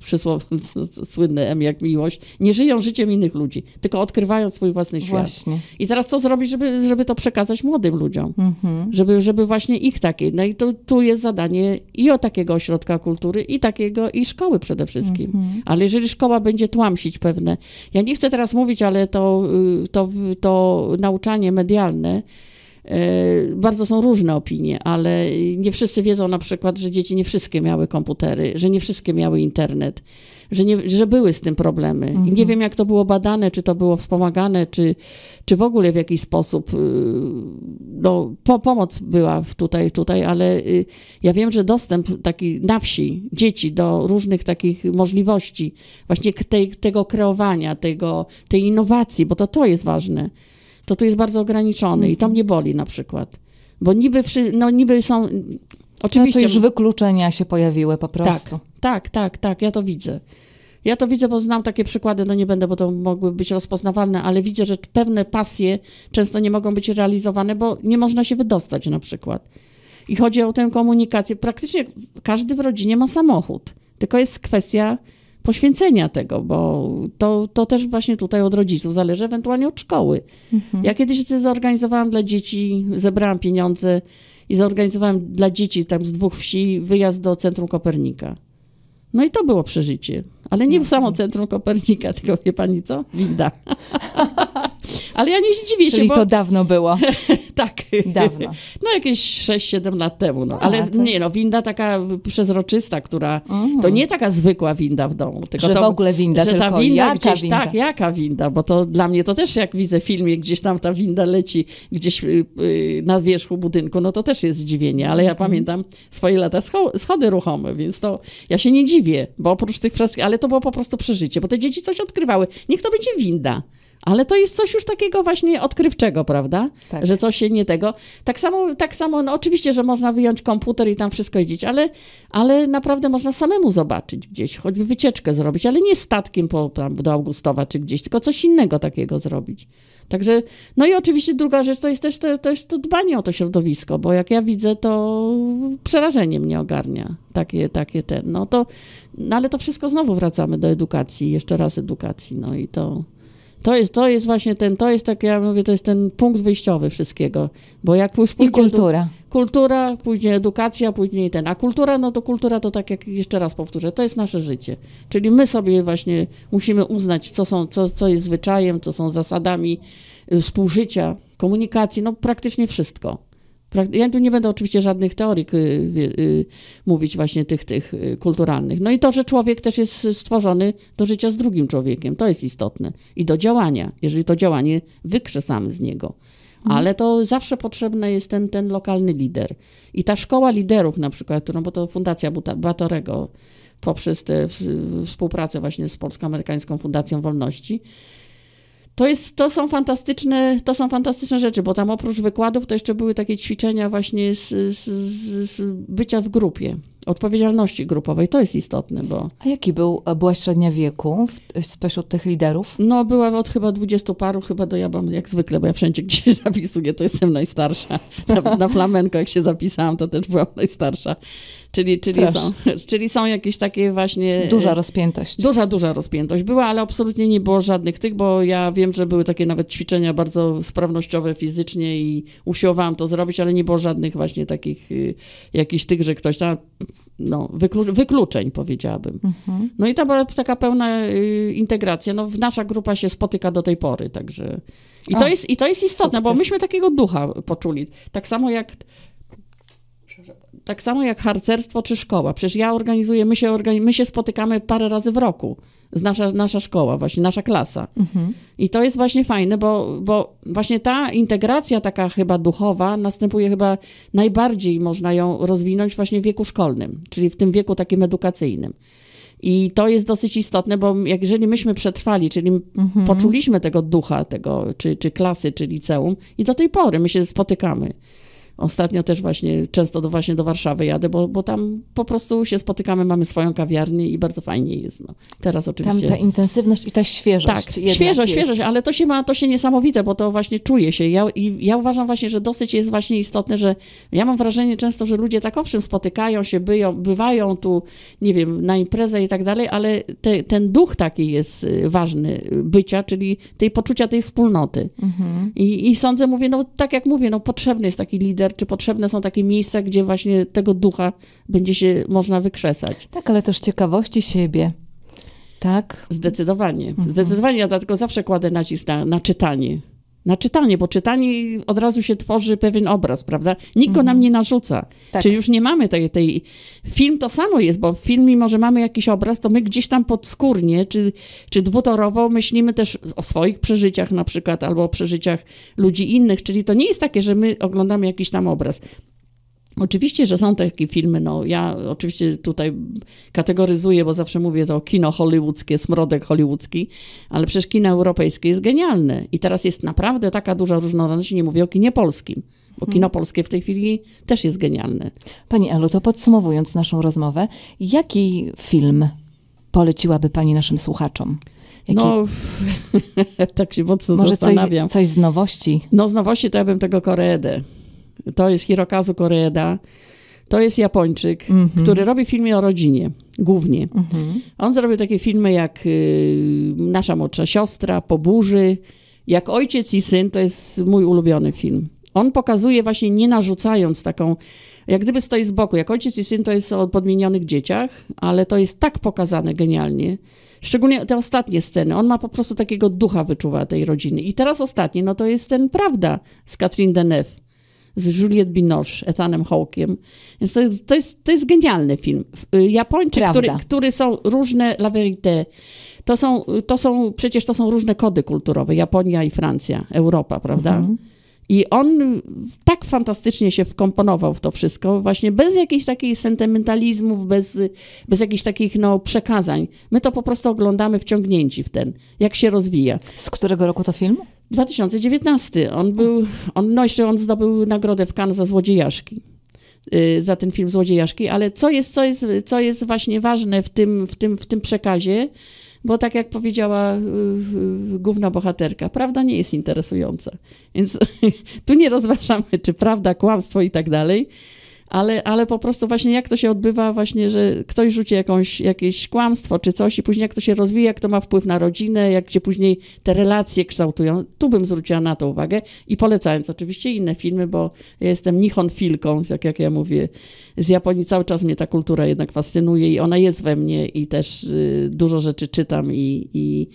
przysłow, [LAUGHS] słynne M jak miłość. Nie żyją życiem innych ludzi, tylko odkrywają swój własny świat. Właśnie. I teraz co zrobić, żeby, żeby to przekazać młodym ludziom? Mhm. Żeby, żeby właśnie ich takie. No i to, tu jest zadanie i o takiego ośrodka kultury, i takiego, i szkoły przede wszystkim. Mhm. Ale jeżeli szkoła będzie tłamsić pewne. Ja nie chcę teraz mówić, ale to, y, to, to nauczanie medialne E, bardzo są różne opinie, ale nie wszyscy wiedzą na przykład, że dzieci nie wszystkie miały komputery, że nie wszystkie miały internet, że, nie, że były z tym problemy. Mhm. Nie wiem, jak to było badane, czy to było wspomagane, czy, czy w ogóle w jakiś sposób y, no, po, pomoc była tutaj, tutaj, ale y, ja wiem, że dostęp taki na wsi dzieci do różnych takich możliwości, właśnie tej, tego kreowania, tego, tej innowacji, bo to to jest ważne to tu jest bardzo ograniczony i to mhm. mnie boli na przykład. Bo niby, wszy, no niby są... Oczywiście. to już wykluczenia się pojawiły po tak, prostu. Tak, tak, tak, tak, ja to widzę. Ja to widzę, bo znam takie przykłady, no nie będę, bo to mogły być rozpoznawalne, ale widzę, że pewne pasje często nie mogą być realizowane, bo nie można się wydostać na przykład. I chodzi o tę komunikację. Praktycznie każdy w rodzinie ma samochód, tylko jest kwestia poświęcenia tego, bo to, to też właśnie tutaj od rodziców zależy, ewentualnie od szkoły. Mhm. Ja kiedyś zorganizowałam dla dzieci, zebrałam pieniądze i zorganizowałam dla dzieci tam z dwóch wsi wyjazd do Centrum Kopernika. No i to było przeżycie. Ale nie w samo centrum Kopernika, tylko wie pani co? Winda. [LAUGHS] Ale ja nie dziwię się, Czyli bo... to dawno było. [LAUGHS] tak. Dawno. No jakieś 6-7 lat temu. No. Ale A, nie no, winda taka przezroczysta, która... Mm. To nie taka zwykła winda w domu. Tylko że to, w ogóle winda, że ta winda jaka gdzieś, winda? Tak, jaka winda, bo to dla mnie to też jak widzę w filmie, gdzieś tam ta winda leci gdzieś y, y, na wierzchu budynku, no to też jest zdziwienie. Ale ja mm. pamiętam swoje lata schody ruchome, więc to ja się nie dziwię, bo oprócz tych wszystkich... Ale ale to było po prostu przeżycie, bo te dzieci coś odkrywały. Niech to będzie winda. Ale to jest coś już takiego właśnie odkrywczego, prawda? Tak. Że coś się nie tego. Tak samo, tak samo no oczywiście, że można wyjąć komputer i tam wszystko jeździć, ale, ale naprawdę można samemu zobaczyć gdzieś, choćby wycieczkę zrobić, ale nie statkiem po, tam, do Augustowa czy gdzieś, tylko coś innego takiego zrobić. Także, no i oczywiście druga rzecz to jest też to, to, jest to dbanie o to środowisko, bo jak ja widzę, to przerażenie mnie ogarnia takie, takie ten. No to, no ale to wszystko znowu wracamy do edukacji, jeszcze raz edukacji, no i to. To jest, to jest właśnie ten, to jest tak, ja mówię, to jest ten punkt wyjściowy wszystkiego, bo jak już pójdzie... I kultura. kultura, później edukacja, później ten, a kultura, no to kultura to tak jak jeszcze raz powtórzę, to jest nasze życie. Czyli my sobie właśnie musimy uznać, co, są, co, co jest zwyczajem, co są zasadami y, współżycia, komunikacji, no praktycznie wszystko. Tak, ja tu nie będę oczywiście żadnych teorii y, y, y, mówić właśnie tych, tych kulturalnych. No i to, że człowiek też jest stworzony do życia z drugim człowiekiem, to jest istotne. I do działania, jeżeli to działanie wykrzesamy z niego. Mhm. Ale to zawsze potrzebny jest ten, ten lokalny lider. I ta szkoła liderów na przykład, którą, no bo to Fundacja Batorego poprzez tę współpracę właśnie z Polsko-Amerykańską Fundacją Wolności, to, jest, to, są fantastyczne, to są fantastyczne rzeczy, bo tam oprócz wykładów to jeszcze były takie ćwiczenia właśnie z, z, z bycia w grupie odpowiedzialności grupowej. To jest istotne, bo... A jaki był, e, była średnia wieku spośród tych liderów? No była od chyba dwudziestu paru, chyba do ja mam jak zwykle, bo ja wszędzie [LAUGHS] gdzieś zapisuję, to jestem najstarsza. Nawet na flamenko jak się zapisałam, to też byłam najstarsza. Czyli, czyli, są, [LAUGHS] czyli są jakieś takie właśnie... Duża rozpiętość. Duża, duża rozpiętość była, ale absolutnie nie było żadnych tych, bo ja wiem, że były takie nawet ćwiczenia bardzo sprawnościowe fizycznie i usiłowałam to zrobić, ale nie było żadnych właśnie takich y, jakichś tych, że ktoś tam no, wykluczeń, powiedziałabym. Mhm. No i ta była taka pełna y, integracja. No, nasza grupa się spotyka do tej pory, także. I to, jest, i to jest istotne, sukces. bo myśmy takiego ducha poczuli. Tak samo jak tak samo jak harcerstwo czy szkoła. Przecież ja organizuję, my się, my się spotykamy parę razy w roku. Nasza, nasza szkoła, właśnie nasza klasa. Mhm. I to jest właśnie fajne, bo, bo właśnie ta integracja taka chyba duchowa następuje chyba najbardziej można ją rozwinąć właśnie w wieku szkolnym, czyli w tym wieku takim edukacyjnym. I to jest dosyć istotne, bo jeżeli myśmy przetrwali, czyli mhm. poczuliśmy tego ducha, tego, czy, czy klasy, czy liceum, i do tej pory my się spotykamy Ostatnio też właśnie często do, właśnie do Warszawy jadę, bo, bo tam po prostu się spotykamy, mamy swoją kawiarnię i bardzo fajnie jest. No. Teraz oczywiście. Tam ta intensywność i ta świeżość. Tak, świeżość, jest. świeżość, ale to się ma, to się niesamowite, bo to właśnie czuje się. Ja, i ja uważam właśnie, że dosyć jest właśnie istotne, że ja mam wrażenie często, że ludzie tak owszem spotykają się, byją, bywają tu, nie wiem, na imprezę i tak dalej, ale te, ten duch taki jest y, ważny y, bycia, czyli tej poczucia tej wspólnoty. Mhm. I, I sądzę, mówię, no tak jak mówię, no potrzebny jest taki lider, czy potrzebne są takie miejsca, gdzie właśnie tego ducha będzie się można wykrzesać. Tak, ale też ciekawości siebie. Tak? Zdecydowanie. Mhm. Zdecydowanie, ja dlatego zawsze kładę nacisk na, na czytanie na czytanie, bo czytanie od razu się tworzy pewien obraz, prawda? Nikt go nam mhm. nie narzuca. Tak. Czyli już nie mamy tej, tej... Film to samo jest, bo film, mimo że mamy jakiś obraz, to my gdzieś tam podskórnie, czy, czy dwutorowo myślimy też o swoich przeżyciach na przykład, albo o przeżyciach ludzi innych, czyli to nie jest takie, że my oglądamy jakiś tam obraz. Oczywiście, że są takie filmy, no ja oczywiście tutaj kategoryzuję, bo zawsze mówię to kino hollywoodzkie, smrodek hollywoodzki, ale przecież kino europejskie jest genialne i teraz jest naprawdę taka duża różnorodność, nie mówię o kinie polskim, bo mhm. kino polskie w tej chwili też jest genialne. Pani Elu, to podsumowując naszą rozmowę, jaki film poleciłaby Pani naszym słuchaczom? Jaki? No, [LAUGHS] tak się mocno Może zastanawiam. Może coś, coś z nowości? No, z nowości to ja bym tego Koreedę to jest Hirokazu Koreeda, to jest Japończyk, mm -hmm. który robi filmy o rodzinie głównie. Mm -hmm. On zrobił takie filmy jak y, Nasza młodsza siostra, Po burzy, jak Ojciec i syn, to jest mój ulubiony film. On pokazuje właśnie nie narzucając taką, jak gdyby stoi z boku, jak Ojciec i syn to jest o podmienionych dzieciach, ale to jest tak pokazane genialnie. Szczególnie te ostatnie sceny. On ma po prostu takiego ducha wyczuwa tej rodziny. I teraz ostatni, no to jest ten Prawda z Katrin Deneuve z Juliette Binoche, Ethanem Hawkiem. Więc to jest, to jest, to jest genialny film. Y, Japończyk, który, który są różne la vérité. To są, to są, przecież to są różne kody kulturowe. Japonia i Francja, Europa, prawda? Mhm. I on tak fantastycznie się wkomponował w to wszystko, właśnie bez jakichś takich sentymentalizmów, bez, bez jakichś takich no, przekazań. My to po prostu oglądamy wciągnięci w ten, jak się rozwija. Z którego roku to film? 2019. On był, on, no jeszcze on zdobył nagrodę w Cannes za Złodziejaszki, y, za ten film Złodziejaszki, ale co jest, co jest, co jest właśnie ważne w tym, w, tym, w tym przekazie, bo tak jak powiedziała y, y, główna bohaterka, prawda nie jest interesująca. Więc [LAUGHS] tu nie rozważamy, czy prawda, kłamstwo i tak dalej, ale, ale po prostu właśnie jak to się odbywa właśnie, że ktoś rzuci jakąś, jakieś kłamstwo czy coś i później jak to się rozwija, jak to ma wpływ na rodzinę, jak się później te relacje kształtują. Tu bym zwróciła na to uwagę i polecając oczywiście inne filmy, bo ja jestem nihon filką, tak jak ja mówię, z Japonii cały czas mnie ta kultura jednak fascynuje i ona jest we mnie i też y, dużo rzeczy czytam i, i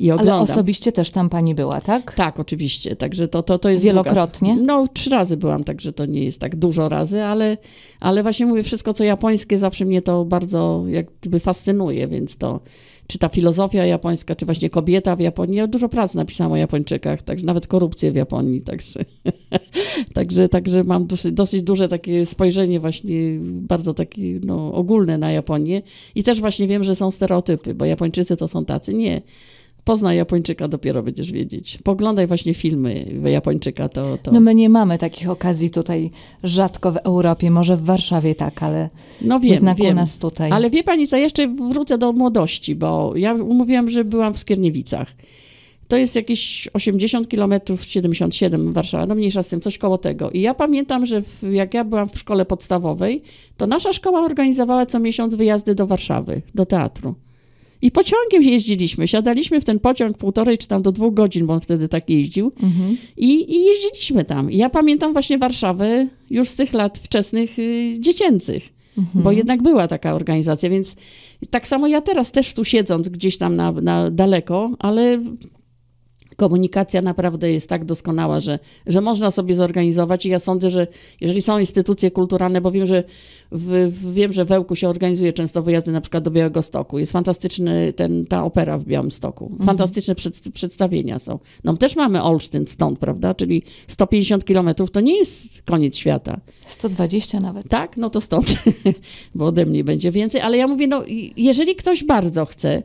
i oglądam. Ale osobiście też tam pani była, tak? Tak, oczywiście. Także to, to, to jest Wielokrotnie? Druga... No, trzy razy byłam, także to nie jest tak dużo razy, ale, ale właśnie mówię, wszystko co japońskie zawsze mnie to bardzo jakby fascynuje, więc to czy ta filozofia japońska, czy właśnie kobieta w Japonii. Ja dużo prac napisałam o Japończykach, także nawet korupcję w Japonii, także, [LAUGHS] także, także mam dosyć, dosyć duże takie spojrzenie właśnie, bardzo takie no, ogólne na Japonię i też właśnie wiem, że są stereotypy, bo Japończycy to są tacy, nie poznaj Japończyka, dopiero będziesz wiedzieć. Poglądaj właśnie filmy Japończyka. To, to... No my nie mamy takich okazji tutaj rzadko w Europie, może w Warszawie tak, ale no wiem, jednak wiem. u nas tutaj. Ale wie pani co, jeszcze wrócę do młodości, bo ja mówiłam, że byłam w Skierniewicach. To jest jakieś 80 km, 77 Warszawa, no mniejsza z tym, coś koło tego. I ja pamiętam, że w, jak ja byłam w szkole podstawowej, to nasza szkoła organizowała co miesiąc wyjazdy do Warszawy, do teatru. I pociągiem jeździliśmy. Siadaliśmy w ten pociąg półtorej czy tam do dwóch godzin, bo on wtedy tak jeździł. Mhm. I, I, jeździliśmy tam. I ja pamiętam właśnie Warszawę już z tych lat wczesnych y, dziecięcych. Mhm. Bo jednak była taka organizacja, więc tak samo ja teraz też tu siedząc gdzieś tam na, na daleko, ale komunikacja naprawdę jest tak doskonała, że, że można sobie zorganizować i ja sądzę, że jeżeli są instytucje kulturalne, bo wiem, że w, wiem, że w Ełku się organizuje często wyjazdy na przykład do Białego Stoku. Jest fantastyczny ten, ta opera w Białym Stoku. Mhm. Fantastyczne mhm. przedstawienia są. No też mamy Olsztyn stąd, prawda? Czyli 150 kilometrów to nie jest koniec świata. 120 nawet. Tak, no to stąd, [LAUGHS] bo ode mnie będzie więcej. Ale ja mówię, no jeżeli ktoś bardzo chce,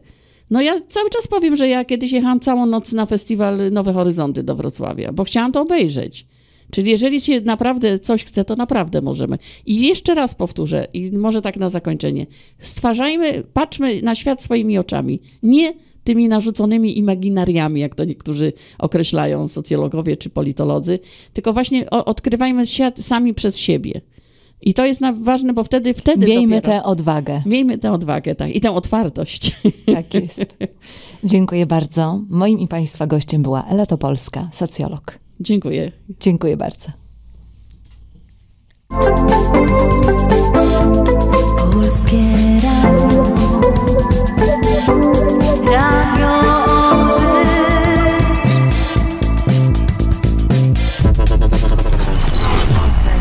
no ja cały czas powiem, że ja kiedyś jechałam całą noc na festiwal Nowe Horyzonty do Wrocławia, bo chciałam to obejrzeć. Czyli jeżeli się naprawdę coś chce, to naprawdę możemy. I jeszcze raz powtórzę, i może tak na zakończenie. Stwarzajmy, patrzmy na świat swoimi oczami, nie tymi narzuconymi imaginariami, jak to niektórzy określają socjologowie czy politolodzy, tylko właśnie odkrywajmy świat sami przez siebie. I to jest ważne, bo wtedy wtedy. Miejmy dopiero... tę odwagę. Miejmy tę odwagę, tak. I tę otwartość. Tak jest. Dziękuję bardzo. Moim i Państwa gościem była Ela Topolska, socjolog. Dziękuję. Dziękuję bardzo. Polskie Radio.